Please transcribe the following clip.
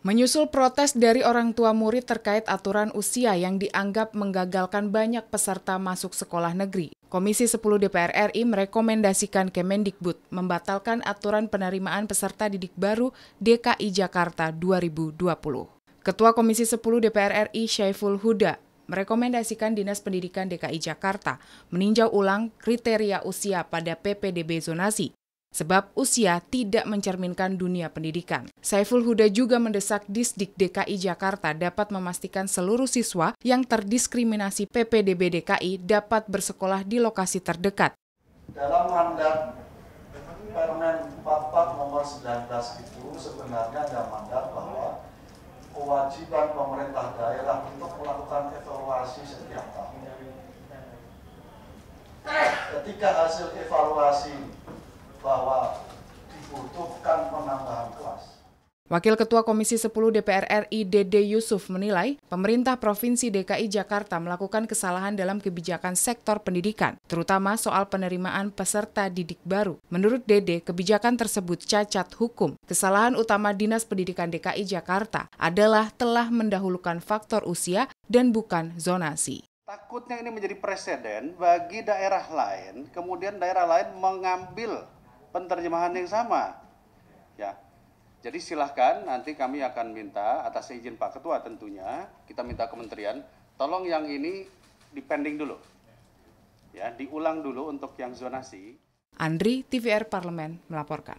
Menyusul protes dari orang tua murid terkait aturan usia yang dianggap menggagalkan banyak peserta masuk sekolah negeri, Komisi 10 DPR RI merekomendasikan Kemendikbud membatalkan aturan penerimaan peserta didik baru DKI Jakarta 2020. Ketua Komisi 10 DPR RI Syaiful Huda merekomendasikan Dinas Pendidikan DKI Jakarta meninjau ulang kriteria usia pada PPDB zonasi sebab usia tidak mencerminkan dunia pendidikan. Saiful Huda juga mendesak Disdik DKI Jakarta dapat memastikan seluruh siswa yang terdiskriminasi PPDB DKI dapat bersekolah di lokasi terdekat. Dalam mandat Permen 44 nomor 19 itu sebenarnya ada mandat bahwa kewajiban pemerintah daerah untuk melakukan evaluasi setiap tahun. Ketika hasil evaluasi bahwa dibutuhkan penambahan kelas, Wakil Ketua Komisi 10 DPR RI Dede Yusuf menilai, pemerintah Provinsi DKI Jakarta melakukan kesalahan dalam kebijakan sektor pendidikan, terutama soal penerimaan peserta didik baru. Menurut Dede, kebijakan tersebut cacat hukum. Kesalahan utama Dinas Pendidikan DKI Jakarta adalah telah mendahulukan faktor usia dan bukan zonasi. Takutnya ini menjadi presiden bagi daerah lain, kemudian daerah lain mengambil penerjemahan yang sama. Ya, jadi silahkan nanti kami akan minta atas izin Pak Ketua tentunya kita minta kementerian tolong yang ini dipending dulu. Ya, diulang dulu untuk yang zonasi. Andri TVR Parlemen melaporkan.